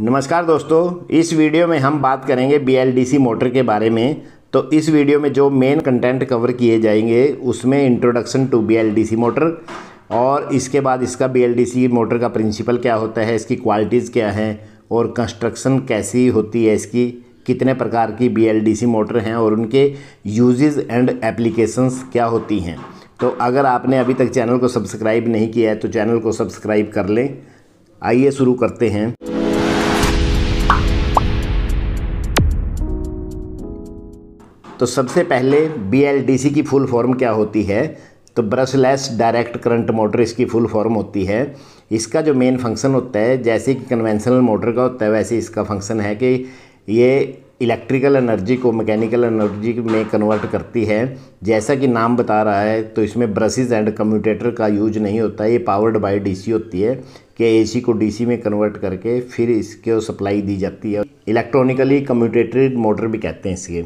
नमस्कार दोस्तों इस वीडियो में हम बात करेंगे बी मोटर के बारे में तो इस वीडियो में जो मेन कंटेंट कवर किए जाएंगे उसमें इंट्रोडक्शन टू बी मोटर और इसके बाद इसका बी मोटर का प्रिंसिपल क्या होता है इसकी क्वालिटीज़ क्या हैं और कंस्ट्रक्शन कैसी होती है इसकी कितने प्रकार की बी मोटर हैं और उनके यूजेज़ एंड एप्लीकेशंस क्या होती हैं तो अगर आपने अभी तक चैनल को सब्सक्राइब नहीं किया है तो चैनल को सब्सक्राइब कर लें आइए शुरू करते हैं तो सबसे पहले बीएलडीसी की फुल फॉर्म क्या होती है तो ब्रशलेस डायरेक्ट करंट मोटर इसकी फुल फॉर्म होती है इसका जो मेन फंक्शन होता है जैसे कि कन्वेंशनल मोटर का होता है वैसे इसका फंक्शन है कि ये इलेक्ट्रिकल एनर्जी को मैकेनिकल एनर्जी में कन्वर्ट करती है जैसा कि नाम बता रहा है तो इसमें ब्रशेज एंड कम्यूटेटर का यूज नहीं होता ये पावर्ड बाय डीसी होती है कि एसी को डीसी में कन्वर्ट करके फिर इसको सप्लाई दी जाती है इलेक्ट्रॉनिकली कम्यूटेटरी मोटर भी कहते हैं इसके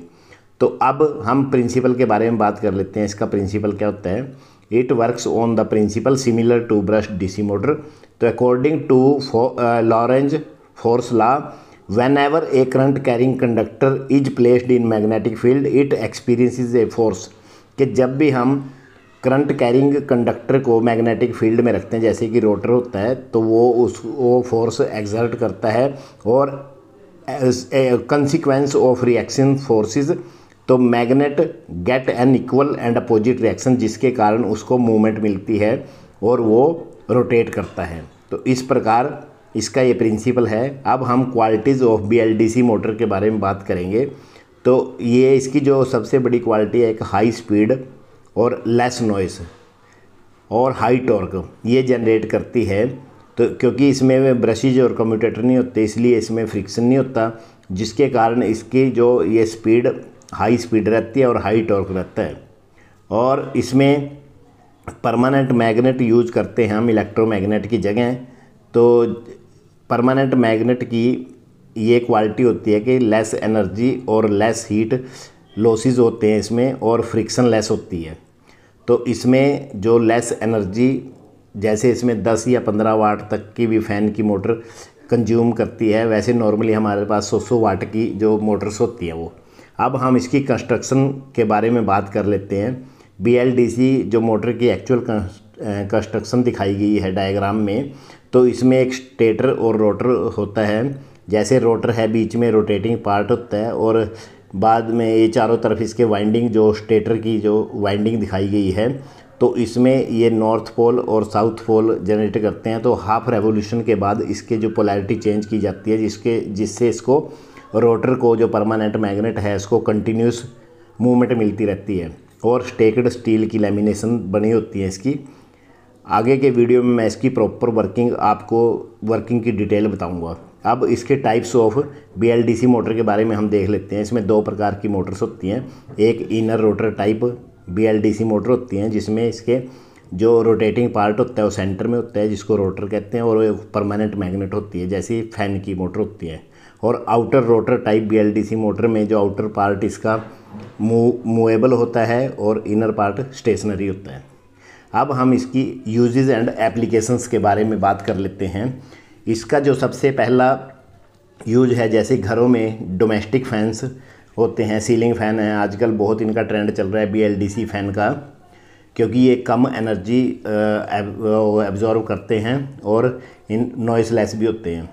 तो अब हम प्रिंसिपल के बारे में बात कर लेते हैं इसका प्रिंसिपल क्या होता है it works on the principle similar to brush DC motor तो according to Lorentz force law whenever a current carrying conductor is placed in magnetic field it is a force कि जब भी हम current carrying conductor को magnetic field में रखते हैं जैसे कि रोटर होता है तो वो उस वो फोर्स एग्जर्ट करता है और कंसिक्वेंस ऑफ रिएक्शन फोर्सेस तो magnet get an equal and opposite reaction जिसके कारण उसको मूवमेंट मिलती है और वो रोटेट करता है तो इस प्रकार इसका ये प्रिंसिपल है अब हम क्वालिटीज़ ऑफ बीएलडीसी मोटर के बारे में बात करेंगे तो ये इसकी जो सबसे बड़ी क्वालिटी है एक हाई स्पीड और लेस नॉइस और हाई टॉर्क ये जनरेट करती है तो क्योंकि इसमें ब्रशिज़ और कम्यूटेटर नहीं होते इसलिए इसमें फ्रिक्शन नहीं होता जिसके कारण इसकी जो ये स्पीड हाई स्पीड रहती है और हाई टॉर्क रहता है और इसमें परमानेंट मैग्नेट यूज करते हैं हम इलेक्ट्रोमैग्नेट की जगह तो परमानेंट मैग्नेट की ये क्वालिटी होती है कि लेस एनर्जी और लेस हीट लॉसेस होते हैं इसमें और फ्रिक्शन लेस होती है तो इसमें जो लेस एनर्जी जैसे इसमें 10 या 15 वाट तक की भी फ़ैन की मोटर कंज्यूम करती है वैसे नॉर्मली हमारे पास 100 सौ वाट की जो मोटर्स होती हैं वो अब हम इसकी कंस्ट्रक्शन के बारे में बात कर लेते हैं बीएलडीसी जो मोटर की एक्चुअल कंस्ट्रक्शन दिखाई गई है डायग्राम में तो इसमें एक स्टेटर और रोटर होता है जैसे रोटर है बीच में रोटेटिंग पार्ट होता है और बाद में ये चारों तरफ इसके वाइंडिंग जो स्टेटर की जो वाइंडिंग दिखाई गई है तो इसमें ये नॉर्थ पोल और साउथ पोल जनरेट करते हैं तो हाफ रेवोल्यूशन के बाद इसके जो पोलैरिटी चेंज की जाती है जिसके जिससे इसको रोटर को जो परमानेंट मैग्नेट है इसको कंटिन्यूस मूवमेंट मिलती रहती है और स्टेकड स्टील की लेमिनेशन बनी होती है इसकी आगे के वीडियो में मैं इसकी प्रॉपर वर्किंग आपको वर्किंग की डिटेल बताऊंगा अब इसके टाइप्स ऑफ बीएलडीसी मोटर के बारे में हम देख लेते हैं इसमें दो प्रकार की मोटर्स होती हैं एक inner rotor type BLDC motor होती हैं जिसमें इसके जो रोटेटिंग पार्ट होता है वो सेंटर में होता है जिसको रोटर कहते हैं और परमानेंट मैग्नेट होती है जैसी फ़ैन की मोटर होती है और outer rotor type BLDC motor में जो आउटर पार्ट इसका मूवेबल होता है और इनर पार्ट स्टेशनरी होता है अब हम इसकी यूजेज एंड एप्लीकेशंस के बारे में बात कर लेते हैं इसका जो सबसे पहला यूज है जैसे घरों में डोमेस्टिक फैंस होते हैं सीलिंग फ़ैन है आजकल बहुत इनका ट्रेंड चल रहा है बीएलडीसी फ़ैन का क्योंकि ये कम एनर्जी एब्जॉर्व करते हैं और इन नॉइसलेस भी होते हैं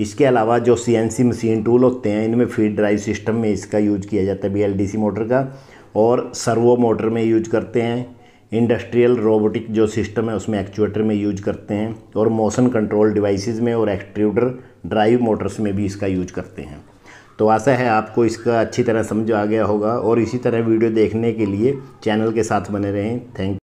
इसके अलावा जो सी मशीन टूल होते हैं इनमें फीड ड्राइव सिस्टम में इसका यूज किया जाता है सी मोटर का और सर्वो मोटर में यूज करते हैं इंडस्ट्रियल रोबोटिक जो सिस्टम है उसमें एक्चुएटर में यूज करते हैं और मोशन कंट्रोल डिवाइसेस में और एक्सट्रूडर ड्राइव मोटर्स में भी इसका यूज करते हैं तो आशा है आपको इसका अच्छी तरह समझ आ गया होगा और इसी तरह वीडियो देखने के लिए चैनल के साथ बने रहें थैंक